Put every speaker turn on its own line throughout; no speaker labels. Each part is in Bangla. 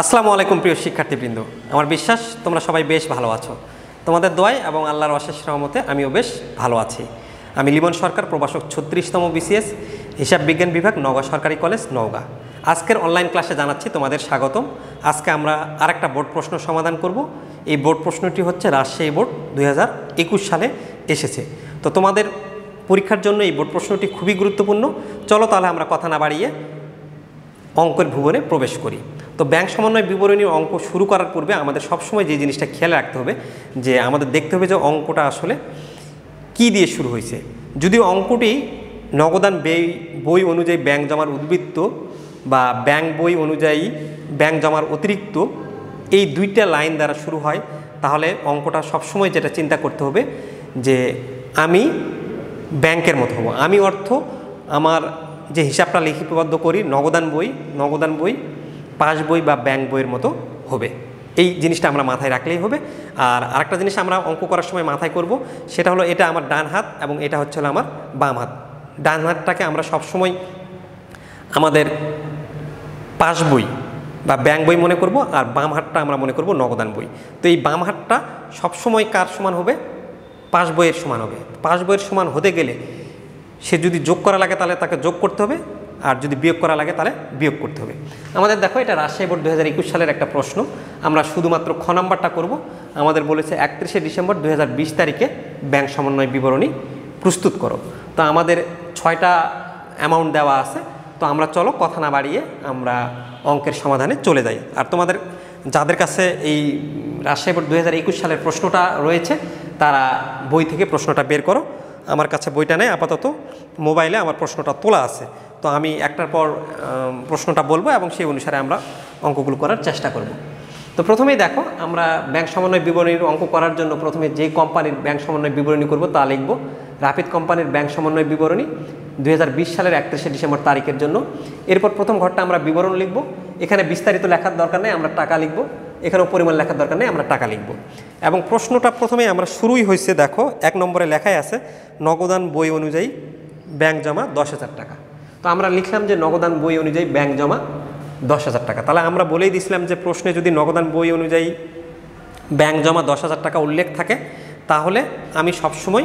আসসালামু আলাইকুম প্রিয় শিক্ষার্থীবৃন্দ আমার বিশ্বাস তোমরা সবাই বেশ ভালো আছো তোমাদের দোয়ায় এবং আল্লাহর অশেষ রহমতে আমিও বেশ ভালো আছি আমি লিমন সরকার প্রবাসক ছত্রিশতম বিসিএস হিসাব বিজ্ঞান বিভাগ নওগাঁ সরকারি কলেজ নওগাঁ আজকের অনলাইন ক্লাসে জানাচ্ছি তোমাদের স্বাগতম আজকে আমরা আরেকটা বোর্ড প্রশ্ন সমাধান করব এই বোর্ড প্রশ্নটি হচ্ছে রাজশাহী বোর্ড দু সালে এসেছে তো তোমাদের পরীক্ষার জন্য এই বোর্ড প্রশ্নটি খুবই গুরুত্বপূর্ণ চলো তাহলে আমরা কথা না বাড়িয়ে অঙ্কের ভুবনে প্রবেশ করি তো ব্যাংক সমন্বয় বিবরণীর অঙ্ক শুরু করার পূর্বে আমাদের সবসময় যে জিনিসটা খেয়াল রাখতে হবে যে আমাদের দেখতে হবে যে অঙ্কটা আসলে কি দিয়ে শুরু হয়েছে যদি অঙ্কটি নগদান বই অনুযায়ী ব্যাংক জমার উদ্বৃত্ত বা ব্যাংক বই অনুযায়ী ব্যাংক জমার অতিরিক্ত এই দুইটা লাইন দ্বারা শুরু হয় তাহলে অঙ্কটা সবসময় যেটা চিন্তা করতে হবে যে আমি ব্যাংকের মতো হব আমি অর্থ আমার যে হিসাবটা লিখিবদ্ধ করি নগদান বই নগদান বই পাস বই বা ব্যাংক বইয়ের মতো হবে এই জিনিসটা আমরা মাথায় রাখলেই হবে আর আরেকটা জিনিস আমরা অঙ্ক করার সময় মাথায় করব সেটা হলো এটা আমার ডান হাত এবং এটা হচ্ছে হলো আমার বাম হাত ডান হাতটাকে আমরা সবসময় আমাদের পাস বই বা ব্যাংক বই মনে করব আর বাম হাতটা আমরা মনে করব নগদান বই তো এই বাম হাতটা সবসময় কার সমান হবে পাস বইয়ের সমান হবে পাস বইয়ের সমান হতে গেলে সে যদি যোগ করা লাগে তাহলে তাকে যোগ করতে হবে আর যদি বিয়োগ করা লাগে তাহলে বিয়োগ করতে হবে আমাদের দেখো এটা রাজশাহী বোর্ড দু সালের একটা প্রশ্ন আমরা শুধুমাত্র খ নাম্বারটা করব আমাদের বলেছে একত্রিশে ডিসেম্বর দু তারিখে ব্যাংক সমন্বয় বিবরণী প্রস্তুত করো তো আমাদের ছয়টা অ্যামাউন্ট দেওয়া আছে তো আমরা চলো কথা না বাড়িয়ে আমরা অঙ্কের সমাধানে চলে যাই আর তোমাদের যাদের কাছে এই রাজশাহী বোর্ড দু সালের প্রশ্নটা রয়েছে তারা বই থেকে প্রশ্নটা বের করো আমার কাছে বইটা নেই আপাতত মোবাইলে আমার প্রশ্নটা তোলা আছে তো আমি একটার পর প্রশ্নটা বলবো এবং সেই অনুসারে আমরা অঙ্কগুলো করার চেষ্টা করব তো প্রথমেই দেখো আমরা ব্যাংক সমন্বয় বিবরণীর অঙ্ক করার জন্য প্রথমে যে কোম্পানির ব্যাংক সমন্বয় বিবরণী করব তা লিখব রাপিড কোম্পানির ব্যাংক সমন্বয় বিবরণী দুই সালের একত্রিশে ডিসেম্বর তারিখের জন্য এরপর প্রথম ঘরটা আমরা বিবরণ লিখব এখানে বিস্তারিত লেখার দরকার নেই আমরা টাকা লিখব এখানেও পরিমাণ লেখার দরকার নেই আমরা টাকা লিখব এবং প্রশ্নটা প্রথমে আমরা শুরুই হয়েছে দেখো এক নম্বরে লেখায় আছে নগদান বই অনুযায়ী ব্যাংক জমা দশ হাজার টাকা তো আমরা লিখলাম যে নগদান বই অনুযায়ী ব্যাংক জমা দশ হাজার টাকা তাহলে আমরা বলেই দিছিলাম যে প্রশ্নে যদি নগদান বই অনুযায়ী ব্যাংক জমা দশ হাজার টাকা উল্লেখ থাকে তাহলে আমি সবসময়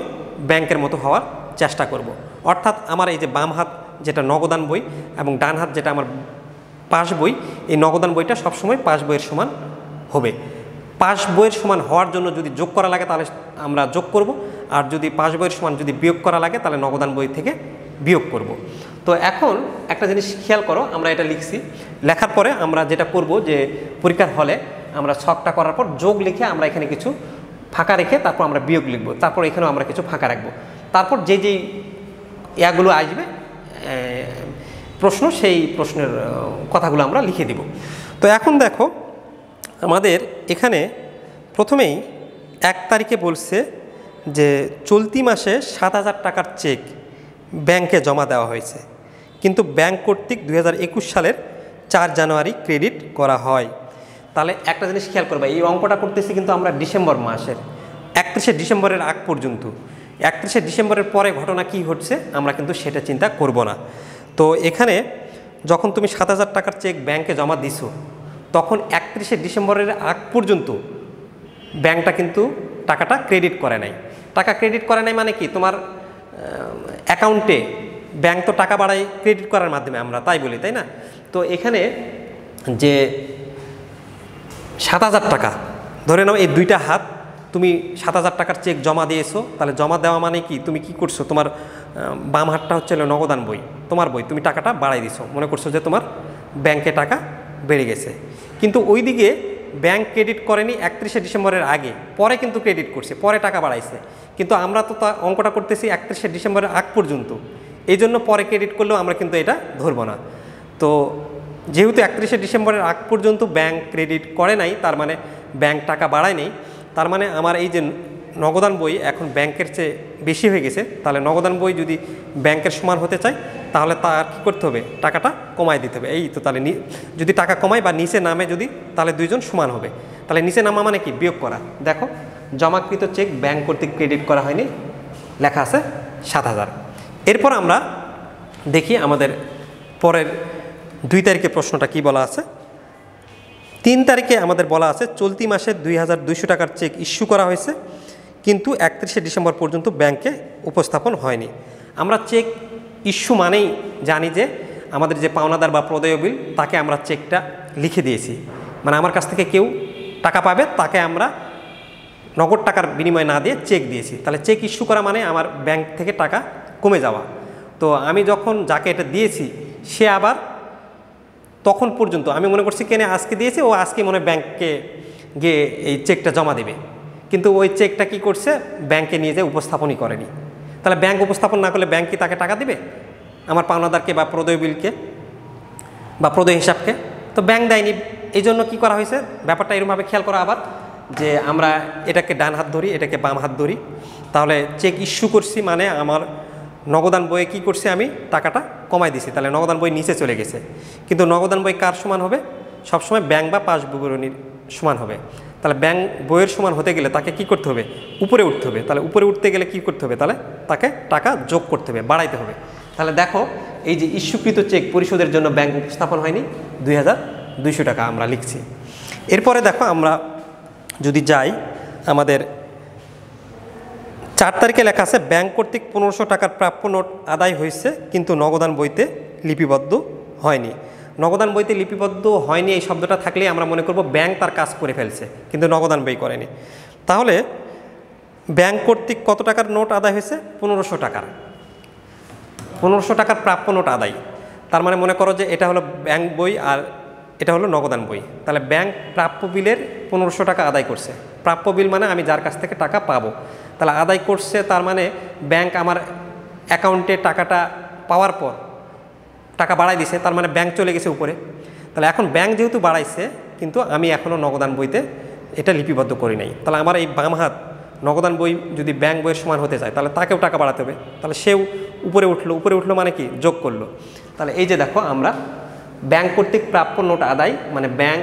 ব্যাংকের মতো হওয়ার চেষ্টা করব। অর্থাৎ আমার এই যে বাম হাত যেটা নগদান বই এবং ডান হাত যেটা আমার পাস বই এই নগদান বইটা সবসময় পাস বইয়ের সমান হবে পাশ বইয়ের সমান হওয়ার জন্য যদি যোগ করা লাগে তাহলে আমরা যোগ করব আর যদি পাশ বইয়ের সমান যদি বিয়োগ করা লাগে তাহলে নগদান বই থেকে বিয়োগ করব। তো এখন একটা জিনিস খেয়াল করো আমরা এটা লিখছি লেখার পরে আমরা যেটা করব যে পরীক্ষার হলে আমরা ছকটা করার পর যোগ লিখে আমরা এখানে কিছু ফাঁকা রেখে তারপর আমরা বিয়োগ লিখব তারপর এখানেও আমরা কিছু ফাঁকা রাখবো তারপর যে যেই ইয়াগুলো আসবে প্রশ্ন সেই প্রশ্নের কথাগুলো আমরা লিখে দিব তো এখন দেখো আমাদের এখানে প্রথমেই এক তারিখে বলছে যে চলতি মাসে সাত হাজার টাকার চেক ব্যাংকে জমা দেওয়া হয়েছে কিন্তু ব্যাংক কর্তৃক দু সালের চার জানুয়ারি ক্রেডিট করা হয় তাহলে একটা জিনিস খেয়াল করবে এই অঙ্কটা করতেছি কিন্তু আমরা ডিসেম্বর মাসের একত্রিশে ডিসেম্বরের আগ পর্যন্ত একত্রিশে ডিসেম্বরের পরে ঘটনা কি ঘটছে আমরা কিন্তু সেটা চিন্তা করব না তো এখানে যখন তুমি সাত হাজার টাকার চেক ব্যাংকে জমা দিছো তখন একত্রিশে ডিসেম্বরের আগ পর্যন্ত ব্যাংকটা কিন্তু টাকাটা ক্রেডিট করে নাই টাকা ক্রেডিট করে নাই মানে কি তোমার অ্যাকাউন্টে ব্যাংক তো টাকা বাড়াই ক্রেডিট করার মাধ্যমে আমরা তাই বলি তাই না তো এখানে যে সাত হাজার টাকা ধরে নাও এই দুইটা হাত তুমি সাত হাজার টাকার চেক জমা দিয়েছো তাহলে জমা দেওয়া মানে কি তুমি কি করছো তোমার বাম হাতটা হচ্ছে নগদান বই তোমার বই তুমি টাকাটা বাড়াই দিছো মনে করছো যে তোমার ব্যাংকে টাকা বেড়ে গেছে কিন্তু ওই দিকে ব্যাংক ক্রেডিট করেনি একত্রিশে ডিসেম্বরের আগে পরে কিন্তু ক্রেডিট করছে পরে টাকা বাড়াইছে কিন্তু আমরা তো তা অঙ্কটা করতেছি একত্রিশে ডিসেম্বরের আগ পর্যন্ত এই জন্য পরে ক্রেডিট করলেও আমরা কিন্তু এটা ধরবো না তো যেহেতু একত্রিশে ডিসেম্বরের আগ পর্যন্ত ব্যাংক ক্রেডিট করে নাই তার মানে ব্যাংক টাকা বাড়ায় নেই তার মানে আমার এই যে নগদান বই এখন ব্যাংকের চেয়ে বেশি হয়ে গেছে তাহলে নগদান বই যদি ব্যাংকের সমান হতে চায় তাহলে তার কী করতে হবে টাকাটা কমায় দিতে হবে এই তো তাহলে যদি টাকা কমায় বা নিচে নামে যদি তাহলে দুইজন সমান হবে তাহলে নিচে নামা মানে কি বিয়োগ করা দেখো জমাকৃত চেক ব্যাংক কর্তৃক ক্রেডিট করা হয়নি লেখা আছে সাত হাজার এরপর আমরা দেখি আমাদের পরের দুই তারিখে প্রশ্নটা কি বলা আছে তিন তারিখে আমাদের বলা আছে চলতি মাসে দুই টাকার চেক ইস্যু করা হয়েছে কিন্তু একত্রিশে ডিসেম্বর পর্যন্ত ব্যাংকে উপস্থাপন হয়নি আমরা চেক ইস্যু মানেই জানি যে আমাদের যে পাওনাদার বা প্রদেয় বিল তাকে আমরা চেকটা লিখে দিয়েছি মানে আমার কাছ থেকে কেউ টাকা পাবে তাকে আমরা নগদ টাকার বিনিময় না দিয়ে চেক দিয়েছি তাহলে চেক ইস্যু করা মানে আমার ব্যাংক থেকে টাকা কমে যাওয়া তো আমি যখন যাকে এটা দিয়েছি সে আবার তখন পর্যন্ত আমি মনে করছি কেনে আজকে দিয়েছে ও আজকে মনে ব্যাংকে গিয়ে এই চেকটা জমা দেবে কিন্তু ওই চেকটা কি করছে ব্যাংকে নিয়ে যেয়ে উপস্থাপনই করেনি তাহলে ব্যাংক উপস্থাপন না করলে ব্যাংক কি তাকে টাকা দিবে আমার পাওনাদারকে বা প্রদয় বিলকে বা প্রদয় হিসাবকে তো ব্যাংক দেয়নি এই জন্য কী করা হয়েছে ব্যাপারটা এরমভাবে খেয়াল করা আবার যে আমরা এটাকে ডান হাত ধরি এটাকে বাম হাত ধরি তাহলে চেক ইস্যু করছি মানে আমার নগদান বইয়ে কি করছি আমি টাকাটা কমাই দিছি তাহলে নগদান বই নিচে চলে গেছে কিন্তু নগদান বই কার সমান হবে সবসময় ব্যাংক বা পাস বিবরণীর সমান হবে তাহলে ব্যাংক বইয়ের সমান হতে গেলে তাকে কি করতে হবে উপরে উঠতে হবে তাহলে উপরে উঠতে গেলে কি করতে হবে তাহলে তাকে টাকা যোগ করতে হবে বাড়াইতে হবে তাহলে দেখো এই যে ইস্যুকৃত চেক পরিশোধের জন্য ব্যাংক উপস্থাপন হয়নি দুই টাকা আমরা লিখছি এরপরে দেখো আমরা যদি যাই আমাদের চার তারিখে লেখা আছে ব্যাংক কর্তৃক পনেরোশো টাকার প্রাপ্য নোট আদায় হয়েছে কিন্তু নগদান বইতে লিপিবদ্ধ হয়নি নগদান বইতে লিপিবদ্ধ হয়নি এই শব্দটা থাকলে আমরা মনে করব ব্যাংক তার কাজ করে ফেলছে কিন্তু নগদান বই করেনি তাহলে ব্যাংক কর্তৃক কত টাকার নোট আদায় হয়েছে পনেরোশো টাকার পনেরোশো টাকার প্রাপ্য নোট আদায় তার মানে মনে করো যে এটা হলো ব্যাংক বই আর এটা হলো নগদান বই তাহলে ব্যাংক প্রাপ্য বিলের পনেরোশো টাকা আদায় করছে প্রাপ্য বিল মানে আমি যার কাছ থেকে টাকা পাবো তাহলে আদায় করছে তার মানে ব্যাংক আমার অ্যাকাউন্টে টাকাটা পাওয়ার পর টাকা বাড়াই দিছে তার মানে ব্যাংক চলে গেছে উপরে তাহলে এখন ব্যাংক যেহেতু বাড়াইছে কিন্তু আমি এখনও নগদান বইতে এটা লিপিবদ্ধ করি নাই তাহলে আমার এই বাম হাত নগদান বই যদি ব্যাংক বইয়ের সমান হতে চায় তাহলে তাকেও টাকা বাড়াতে হবে তাহলে সেও উপরে উঠলো উপরে উঠলো মানে কি যোগ করলো তাহলে এই যে দেখো আমরা ব্যাংক কর্তৃক প্রাপ্য নোট আদায় মানে ব্যাংক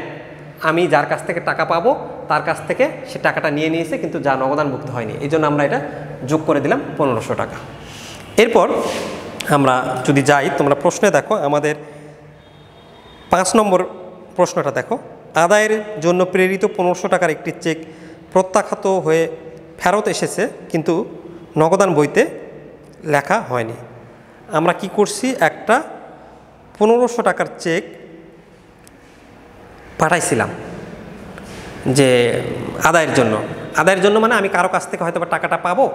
আমি যার কাছ থেকে টাকা পাবো তার কাছ থেকে সে টাকাটা নিয়ে নিয়েছে কিন্তু যা নগদানভুক্ত হয়নি এই জন্য আমরা এটা যোগ করে দিলাম পনেরোশো টাকা এরপর আমরা যদি যাই তোমরা প্রশ্নে দেখো আমাদের পাঁচ নম্বর প্রশ্নটা দেখো আদায়ের জন্য প্রেরিত পনেরোশো টাকার একটি চেক প্রত্যাখ্যাত হয়ে ফেরত এসেছে কিন্তু নগদান বইতে লেখা হয়নি আমরা কি করছি একটা পনেরোশো টাকার চেক পাঠাইছিলাম যে আদায়ের জন্য আদায়ের জন্য মানে আমি কারো কাছ থেকে হয়তো টাকাটা পাবো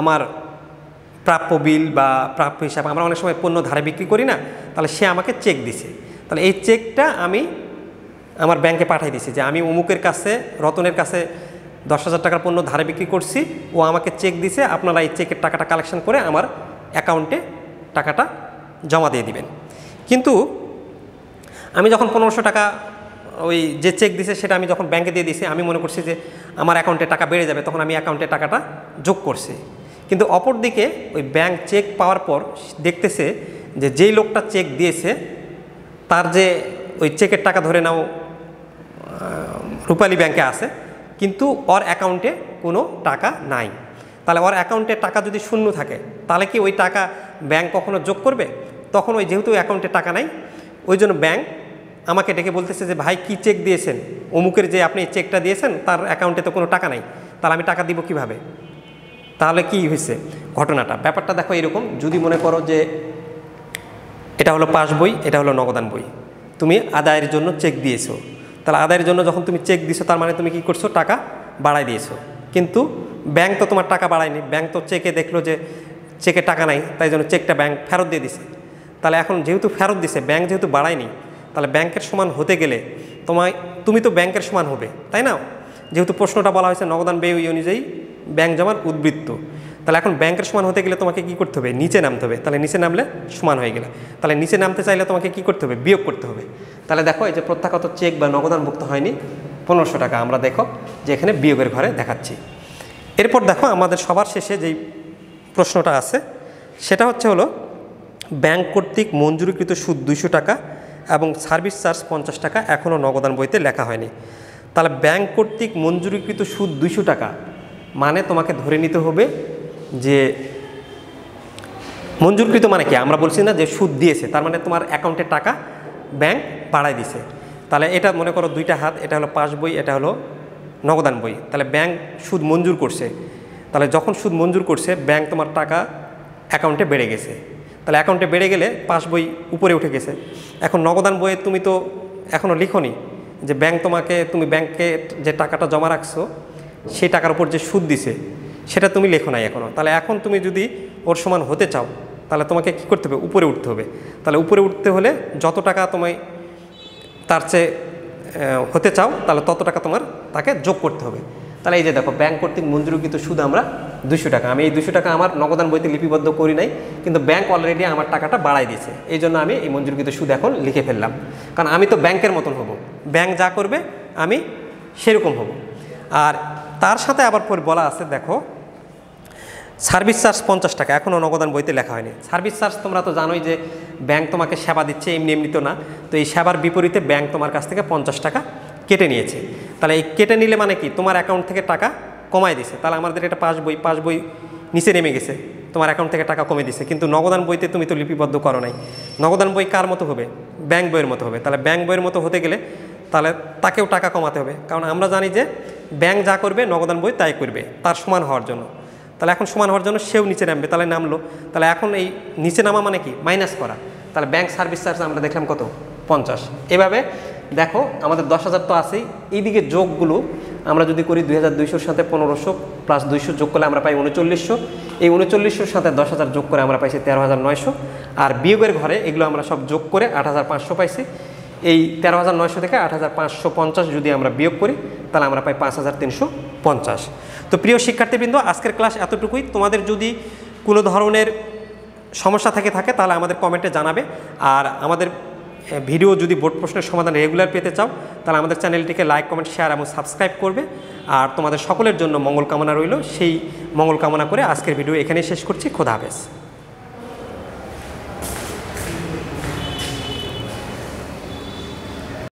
আমার প্রাপ্য বিল বা প্রাপ্য হিসাব আমরা অনেক সময় পণ্য ধারে বিক্রি করি না তাহলে সে আমাকে চেক দিছে তাহলে এই চেকটা আমি আমার ব্যাংকে পাঠিয়ে দিছি যে আমি অমুকের কাছে রতনের কাছে দশ হাজার টাকার পণ্য ধারে বিক্রি করছি ও আমাকে চেক দিছে আপনারা এই চেকের টাকাটা কালেকশন করে আমার অ্যাকাউন্টে টাকাটা জমা দিয়ে দিবেন কিন্তু আমি যখন পনেরোশো টাকা ওই যে চেক দিছে সেটা আমি যখন ব্যাংকে দিয়ে দিছি আমি মনে করছি যে আমার অ্যাকাউন্টে টাকা বেড়ে যাবে তখন আমি অ্যাকাউন্টে টাকাটা যোগ করছি কিন্তু অপরদিকে ওই ব্যাংক চেক পাওয়ার পর দেখতেছে যে যেই লোকটা চেক দিয়েছে তার যে ওই চেকের টাকা ধরে নাও রূপালী ব্যাংকে আছে কিন্তু ওর অ্যাকাউন্টে কোনো টাকা নাই তাহলে ওর অ্যাকাউন্টে টাকা যদি শূন্য থাকে তাহলে কি ওই টাকা ব্যাংক কখনো যোগ করবে তখন ওই যেহেতু অ্যাকাউন্টে টাকা নাই ওই জন্য ব্যাংক আমাকে ডেকে বলতেছে যে ভাই কি চেক দিয়েছেন অমুকের যে আপনি চেকটা দিয়েছেন তার অ্যাকাউন্টে তো কোনো টাকা নাই তাহলে আমি টাকা দিব কিভাবে তাহলে কি হয়েছে ঘটনাটা ব্যাপারটা দেখো এরকম যদি মনে করো যে এটা হলো পাস বই এটা হলো নগদান বই তুমি আদায়ের জন্য চেক দিয়েছো তাহলে আদায়ের জন্য যখন তুমি চেক দিছো তার মানে তুমি কি করছো টাকা বাড়াই দিয়েছো কিন্তু ব্যাংক তো তোমার টাকা বাড়ায়নি ব্যাংক তো চেকে দেখলো যে চেকে টাকা নাই তাই জন্য চেকটা ব্যাংক ফেরত দিয়ে দিছে তাহলে এখন যেহেতু ফেরত দিছে ব্যাংক যেহেতু বাড়ায়নি তাহলে ব্যাংকের সমান হতে গেলে তোমায় তুমি তো ব্যাংকের সমান হবে তাই না যেহেতু প্রশ্নটা বলা হয়েছে নগদান ব্যয় অনুযায়ী ব্যাংক জমার উদ্বৃত্ত তাহলে এখন ব্যাংকের সমান হতে গেলে তোমাকে কি করতে হবে নিচে নামতে হবে তাহলে নিচে নামলে সমান হয়ে গেলে তাহলে নিচে নামতে চাইলে তোমাকে কি করতে হবে বিয়োগ করতে হবে তাহলে দেখো এই যে প্রত্যাগত চেক বা মুক্ত হয়নি পনেরোশো টাকা আমরা দেখো যে এখানে বিয়োগের ঘরে দেখাচ্ছি এরপর দেখো আমাদের সবার শেষে যেই প্রশ্নটা আছে সেটা হচ্ছে হলো ব্যাংক কর্তৃক মঞ্জুরিকৃত সুদ দুইশো টাকা এবং সার্ভিস চার্জ পঞ্চাশ টাকা এখনও নগদান বইতে লেখা হয়নি তাহলে ব্যাংক কর্তৃক মঞ্জুরিকৃত সুদ দুইশো টাকা মানে তোমাকে ধরে নিতে হবে যে মঞ্জুরকৃত মানে কি আমরা বলছি না যে সুদ দিয়েছে তার মানে তোমার অ্যাকাউন্টে টাকা ব্যাংক বাড়াই দিছে তাহলে এটা মনে করো দুইটা হাত এটা হলো পাস বই এটা হলো নগদান বই তাহলে ব্যাংক সুদ মঞ্জুর করছে তাহলে যখন সুদ মঞ্জুর করছে ব্যাংক তোমার টাকা অ্যাকাউন্টে বেড়ে গেছে তাহলে অ্যাকাউন্টে বেড়ে গেলে পাস বই উপরে উঠে গেছে এখন নগদান বইয়ে তুমি তো এখনও লিখো যে ব্যাংক তোমাকে তুমি ব্যাংকে যে টাকাটা জমা রাখছো সেই টাকার উপর যে সুদ দিছে সেটা তুমি লেখো নাই এখনও তাহলে এখন তুমি যদি ওর সমান হতে চাও তাহলে তোমাকে কি করতে হবে উপরে উঠতে হবে তাহলে উপরে উঠতে হলে যত টাকা তোমায় তার চেয়ে হতে চাও তাহলে তত টাকা তোমার তাকে যোগ করতে হবে তাহলে এই যে দেখো ব্যাংক কর্তৃক মঞ্জুরিকৃত সুদ আমরা দুশো টাকা আমি এই দুশো টাকা আমার নগদান বইতে লিপিবদ্ধ করি নাই কিন্তু ব্যাংক অলরেডি আমার টাকাটা বাড়াই দিয়েছে এই জন্য আমি এই মঞ্জুরিকৃত সুদ এখন লিখে ফেললাম কারণ আমি তো ব্যাংকের মতন হব ব্যাংক যা করবে আমি সেরকম হব আর তার সাথে আবার পরে বলা আছে দেখো সার্ভিস চার্জ পঞ্চাশ টাকা এখনও নগদান বইতে লেখা হয়নি সার্ভিস চার্জ তোমরা তো জানোই যে ব্যাংক তোমাকে সেবা দিচ্ছে এমনি এমনি তো না তো এই সেবার বিপরীতে ব্যাংক তোমার কাছ থেকে পঞ্চাশ টাকা কেটে নিয়েছে তাহলে এই কেটে নিলে মানে কি তোমার অ্যাকাউন্ট থেকে টাকা কমায় দিছে তাহলে আমাদের এটা পাস বই পাস বই নিচে নেমে গেছে তোমার অ্যাকাউন্ট থেকে টাকা কমে দিছে কিন্তু নগদান বইতে তুমি তো লিপিবদ্ধ করো নাই নগদান বই কার মতো হবে ব্যাংক বইয়ের মতো হবে তাহলে ব্যাংক বইয়ের মতো হতে গেলে তাহলে তাকেও টাকা কমাতে হবে কারণ আমরা জানি যে ব্যাংক যা করবে নগদান বই তাই করবে তার সমান হওয়ার জন্য তাহলে এখন সমান হওয়ার জন্য সেও নিচে নামবে তাহলে নামলো তাহলে এখন এই নিচে নামা মানে কি মাইনাস করা তাহলে ব্যাংক সার্ভিস চার্জ আমরা দেখলাম কত পঞ্চাশ এভাবে দেখো আমাদের দশ হাজার তো আছেই এইদিকে যোগগুলো আমরা যদি করি দুই হাজার দুইশোর সাথে পনেরোশো প্লাস দুইশো যোগ করলে আমরা পাই উনচল্লিশশো এই উনচল্লিশশোর সাথে দশ হাজার যোগ করে আমরা পাইছি তেরো হাজার নয়শো আর বিয়োগের ঘরে এগুলো আমরা সব যোগ করে আট হাজার পাঁচশো পাইছি এই তেরো হাজার নয়শো থেকে আট হাজার পাঁচশো পঞ্চাশ যদি আমরা বিয়োগ করি তাহলে আমরা পাই পাঁচ হাজার তিনশো পঞ্চাশ তো প্রিয় শিক্ষার্থীবৃন্দ আজকের ক্লাস এতটুকুই তোমাদের যদি কোনো ধরনের সমস্যা থাকে থাকে তাহলে আমাদের কমেন্টে জানাবে আর আমাদের ভিডিও যদি বোর্ড প্রশ্নের সমাধান রেগুলার পেতে চাও তাহলে আমাদের চ্যানেলটিকে লাইক কমেন্ট শেয়ার এবং সাবস্ক্রাইব করবে আর তোমাদের সকলের জন্য মঙ্গল কামনা রইল সেই মঙ্গল কামনা করে আজকের ভিডিও এখানেই শেষ করছি খোদা হাফেজ